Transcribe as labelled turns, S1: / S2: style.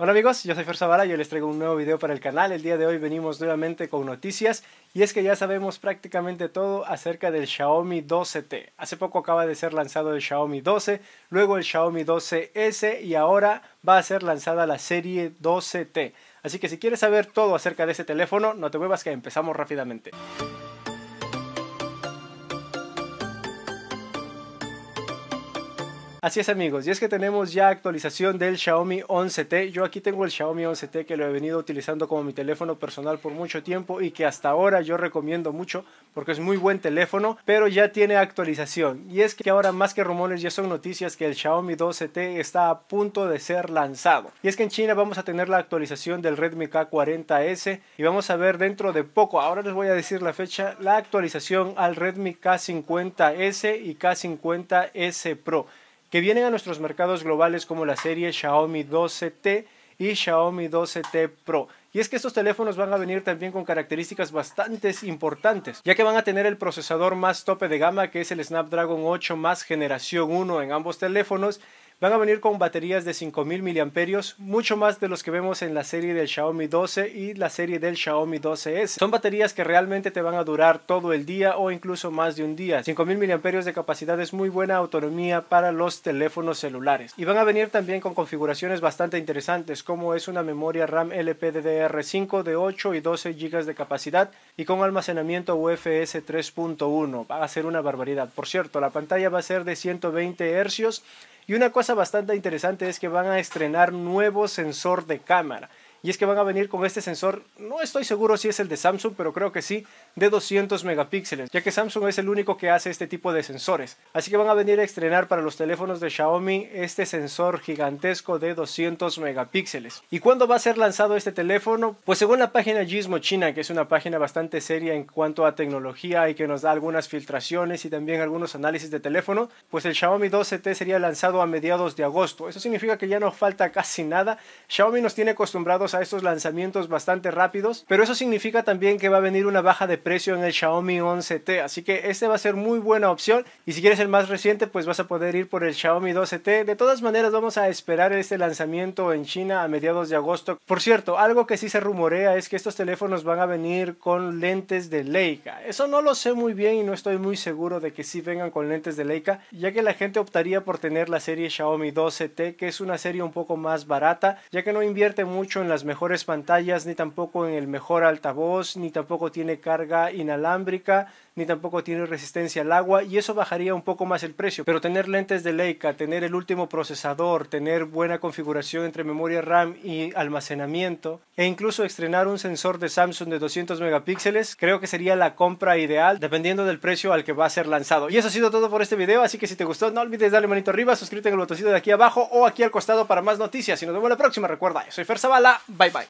S1: Hola amigos, yo soy Fer Zavala y les traigo un nuevo video para el canal. El día de hoy venimos nuevamente con noticias y es que ya sabemos prácticamente todo acerca del Xiaomi 12T. Hace poco acaba de ser lanzado el Xiaomi 12, luego el Xiaomi 12S y ahora va a ser lanzada la serie 12T. Así que si quieres saber todo acerca de ese teléfono, no te muevas que empezamos rápidamente. Así es amigos, y es que tenemos ya actualización del Xiaomi 11T. Yo aquí tengo el Xiaomi 11T que lo he venido utilizando como mi teléfono personal por mucho tiempo y que hasta ahora yo recomiendo mucho porque es muy buen teléfono, pero ya tiene actualización. Y es que ahora más que rumores ya son noticias que el Xiaomi 12T está a punto de ser lanzado. Y es que en China vamos a tener la actualización del Redmi K40S y vamos a ver dentro de poco, ahora les voy a decir la fecha, la actualización al Redmi K50S y K50S Pro que vienen a nuestros mercados globales como la serie Xiaomi 12T y Xiaomi 12T Pro. Y es que estos teléfonos van a venir también con características bastante importantes, ya que van a tener el procesador más tope de gama que es el Snapdragon 8 más generación 1 en ambos teléfonos Van a venir con baterías de 5000 mAh, mucho más de los que vemos en la serie del Xiaomi 12 y la serie del Xiaomi 12S. Son baterías que realmente te van a durar todo el día o incluso más de un día. 5000 mAh de capacidad es muy buena autonomía para los teléfonos celulares. Y van a venir también con configuraciones bastante interesantes, como es una memoria RAM LPDDR5 de 8 y 12 GB de capacidad y con almacenamiento UFS 3.1. Va a ser una barbaridad. Por cierto, la pantalla va a ser de 120 Hz y una cosa bastante interesante es que van a estrenar nuevo sensor de cámara y es que van a venir con este sensor, no estoy seguro si es el de Samsung, pero creo que sí, de 200 megapíxeles, ya que Samsung es el único que hace este tipo de sensores. Así que van a venir a estrenar para los teléfonos de Xiaomi este sensor gigantesco de 200 megapíxeles. ¿Y cuándo va a ser lanzado este teléfono? Pues según la página Gizmo China, que es una página bastante seria en cuanto a tecnología y que nos da algunas filtraciones y también algunos análisis de teléfono, pues el Xiaomi 12T sería lanzado a mediados de agosto. Eso significa que ya no falta casi nada. Xiaomi nos tiene acostumbrados a estos lanzamientos bastante rápidos, pero eso significa también que va a venir una baja de precio en el Xiaomi 11T, así que este va a ser muy buena opción y si quieres el más reciente pues vas a poder ir por el Xiaomi 12T. De todas maneras vamos a esperar este lanzamiento en China a mediados de agosto. Por cierto, algo que sí se rumorea es que estos teléfonos van a venir con lentes de Leica. Eso no lo sé muy bien y no estoy muy seguro de que sí vengan con lentes de Leica, ya que la gente optaría por tener la serie Xiaomi 12T, que es una serie un poco más barata, ya que no invierte mucho en la las mejores pantallas, ni tampoco en el mejor altavoz, ni tampoco tiene carga inalámbrica, ni tampoco tiene resistencia al agua y eso bajaría un poco más el precio. Pero tener lentes de Leica, tener el último procesador, tener buena configuración entre memoria RAM y almacenamiento e incluso estrenar un sensor de Samsung de 200 megapíxeles, creo que sería la compra ideal dependiendo del precio al que va a ser lanzado. Y eso ha sido todo por este video, así que si te gustó no olvides darle manito arriba, suscríbete en el botoncito de aquí abajo o aquí al costado para más noticias y nos vemos la próxima. Recuerda, soy Fer Zavala. Bye bye.